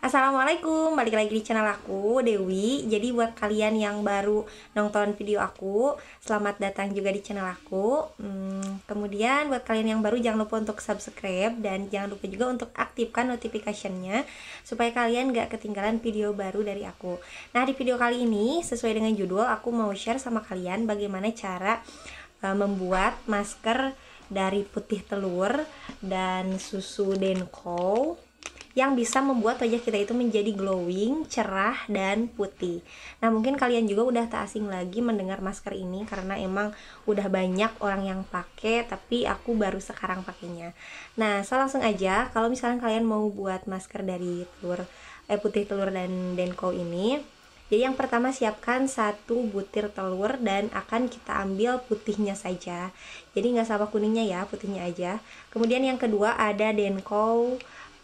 Assalamualaikum, balik lagi di channel aku Dewi Jadi buat kalian yang baru nonton video aku Selamat datang juga di channel aku hmm, Kemudian buat kalian yang baru jangan lupa untuk subscribe Dan jangan lupa juga untuk aktifkan notifikasinya Supaya kalian gak ketinggalan video baru dari aku Nah di video kali ini sesuai dengan judul Aku mau share sama kalian bagaimana cara uh, membuat masker dari putih telur dan susu denko yang bisa membuat wajah kita itu menjadi glowing, cerah, dan putih. Nah, mungkin kalian juga udah tak asing lagi mendengar masker ini karena emang udah banyak orang yang pakai, tapi aku baru sekarang pakainya. Nah, so langsung aja kalau misalnya kalian mau buat masker dari telur eh putih telur dan denko ini, jadi yang pertama siapkan satu butir telur dan akan kita ambil putihnya saja. Jadi nggak sama kuningnya ya, putihnya aja. Kemudian yang kedua ada denko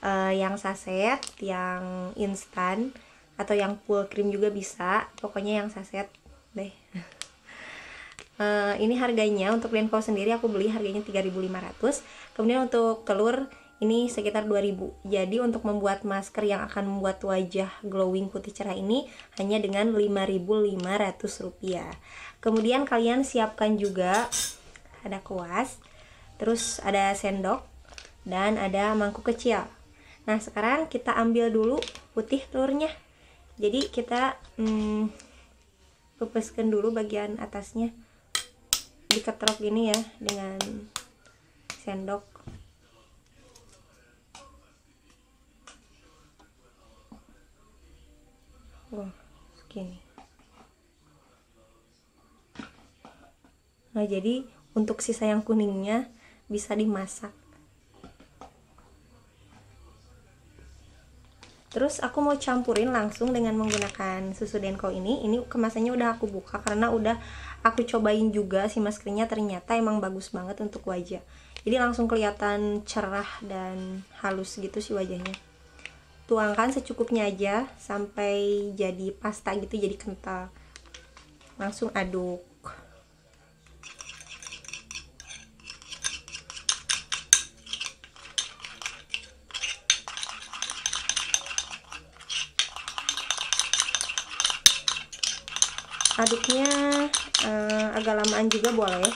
uh, yang saset yang instan atau yang full cream juga bisa pokoknya yang saset deh uh, ini harganya untuk Lenko sendiri aku beli harganya 3500 kemudian untuk telur ini sekitar 2000 jadi untuk membuat masker yang akan membuat wajah glowing putih cerah ini hanya dengan 5500 rupiah kemudian kalian siapkan juga ada kuas terus ada sendok dan ada mangkuk kecil nah sekarang kita ambil dulu putih telurnya jadi kita hmm, dulu bagian atasnya diketrok ini ya dengan sendok wah nah jadi untuk sisa yang kuningnya bisa dimasak Terus aku mau campurin langsung dengan menggunakan susu denko ini. Ini kemasannya udah aku buka karena udah aku cobain juga si maskernya ternyata emang bagus banget untuk wajah. Jadi langsung kelihatan cerah dan halus gitu si wajahnya. Tuangkan secukupnya aja sampai jadi pasta gitu, jadi kental. Langsung aduk. aduknya uh, agak lamaan juga boleh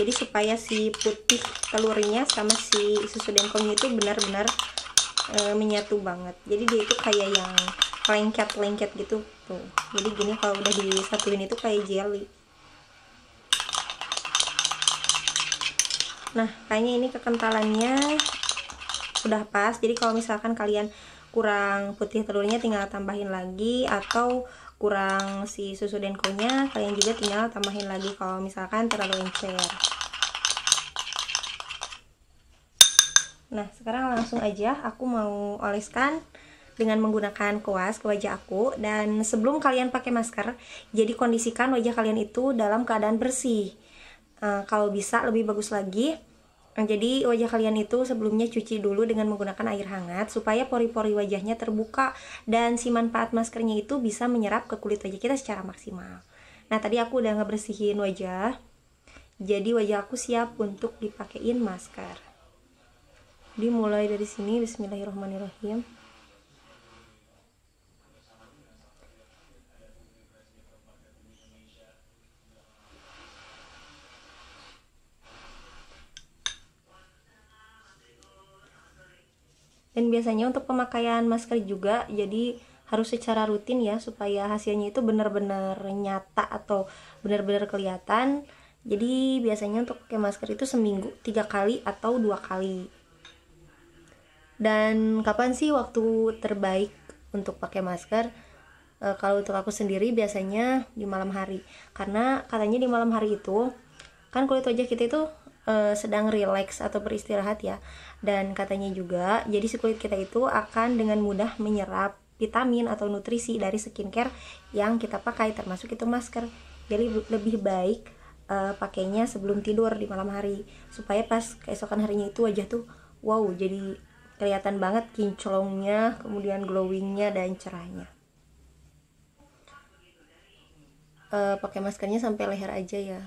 jadi supaya si putih telurnya sama si susu dengkongnya itu benar-benar e, menyatu banget jadi dia itu kayak yang lengket-lengket gitu tuh jadi gini kalau udah disatuin itu kayak jelly nah kayaknya ini kekentalannya udah pas jadi kalau misalkan kalian kurang putih telurnya tinggal tambahin lagi atau kurang si susu denkonya kalian juga tinggal tambahin lagi kalau misalkan terlalu encer nah sekarang langsung aja aku mau oleskan dengan menggunakan kuas ke wajah aku dan sebelum kalian pakai masker jadi kondisikan wajah kalian itu dalam keadaan bersih uh, kalau bisa lebih bagus lagi jadi wajah kalian itu sebelumnya cuci dulu dengan menggunakan air hangat supaya pori-pori wajahnya terbuka dan si manfaat maskernya itu bisa menyerap ke kulit wajah kita secara maksimal. Nah tadi aku udah ngebersihin wajah, jadi wajah aku siap untuk dipakein masker. Dimulai dari sini Bismillahirrahmanirrahim. dan biasanya untuk pemakaian masker juga jadi harus secara rutin ya supaya hasilnya itu benar-benar nyata atau benar-benar kelihatan jadi biasanya untuk pakai masker itu seminggu tiga kali atau dua kali dan kapan sih waktu terbaik untuk pakai masker e, kalau untuk aku sendiri biasanya di malam hari karena katanya di malam hari itu kan kulit wajah kita itu uh, sedang relax atau beristirahat ya. Dan katanya juga, jadi si kulit kita itu akan dengan mudah menyerap vitamin atau nutrisi dari skincare yang kita pakai termasuk itu masker. Jadi lebih baik uh, pakainya sebelum tidur di malam hari supaya pas keesokan harinya itu wajah tuh wow jadi kelihatan banget kinclongnya, kemudian glowingnya dan cerahnya. Uh, pakai maskernya sampai leher aja ya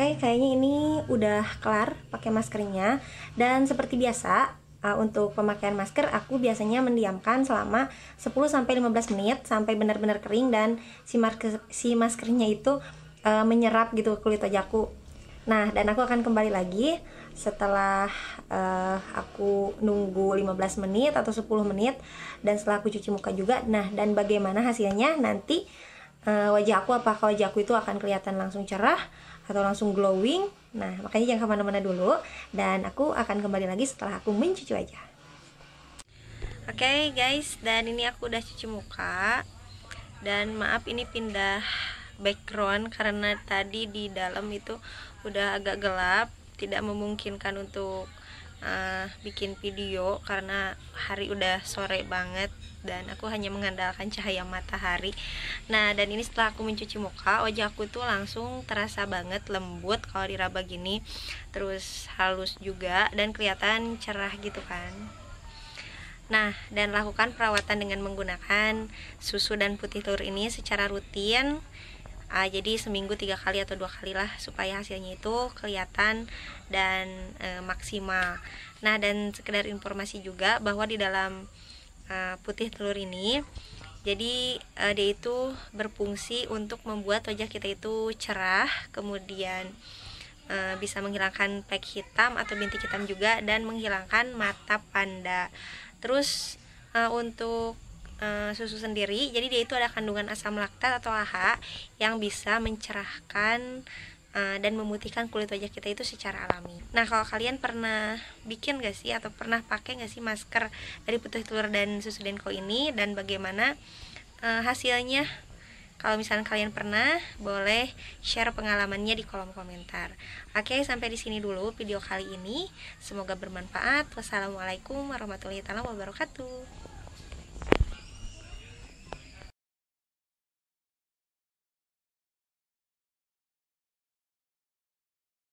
Oke, kayaknya ini udah kelar pakai maskernya dan seperti biasa uh, untuk pemakaian masker aku biasanya mendiamkan selama 10 sampai 15 menit sampai benar-benar kering dan si masker si maskernya itu uh, menyerap gitu kulit wajahku. Nah, dan aku akan kembali lagi setelah uh, aku nunggu 15 menit atau 10 menit dan setelah aku cuci muka juga. Nah, dan bagaimana hasilnya nanti uh, wajah aku apakah wajah itu akan kelihatan langsung cerah atau langsung glowing nah makanya jangan kemana-mana dulu dan aku akan kembali lagi setelah aku mencuci aja. oke okay, guys dan ini aku udah cuci muka dan maaf ini pindah background karena tadi di dalam itu udah agak gelap tidak memungkinkan untuk uh, bikin video karena hari udah sore banget dan aku hanya mengandalkan cahaya matahari. Nah, dan ini setelah aku mencuci muka, wajah aku tuh langsung terasa banget lembut kalau diraba gini. Terus halus juga dan kelihatan cerah gitu kan. Nah, dan lakukan perawatan dengan menggunakan susu dan putih telur ini secara rutin uh, jadi seminggu tiga kali atau dua kali lah supaya hasilnya itu kelihatan dan uh, maksimal nah dan sekedar informasi juga bahwa di dalam uh, putih telur ini jadi uh, dia itu berfungsi untuk membuat wajah kita itu cerah kemudian bisa menghilangkan pek hitam atau bintik hitam juga dan menghilangkan mata panda terus untuk Eh, susu sendiri jadi dia itu ada kandungan asam laktat atau AHA yang bisa mencerahkan e, dan memutihkan kulit wajah kita itu secara alami nah kalau kalian pernah bikin gak sih atau pernah pakai gak sih masker dari putih telur dan susu denko ini dan bagaimana e, hasilnya kalau misalnya kalian pernah, boleh share pengalamannya di kolom komentar. Oke, sampai di sini dulu video kali ini. Semoga bermanfaat. Wassalamualaikum warahmatullahi wabarakatuh.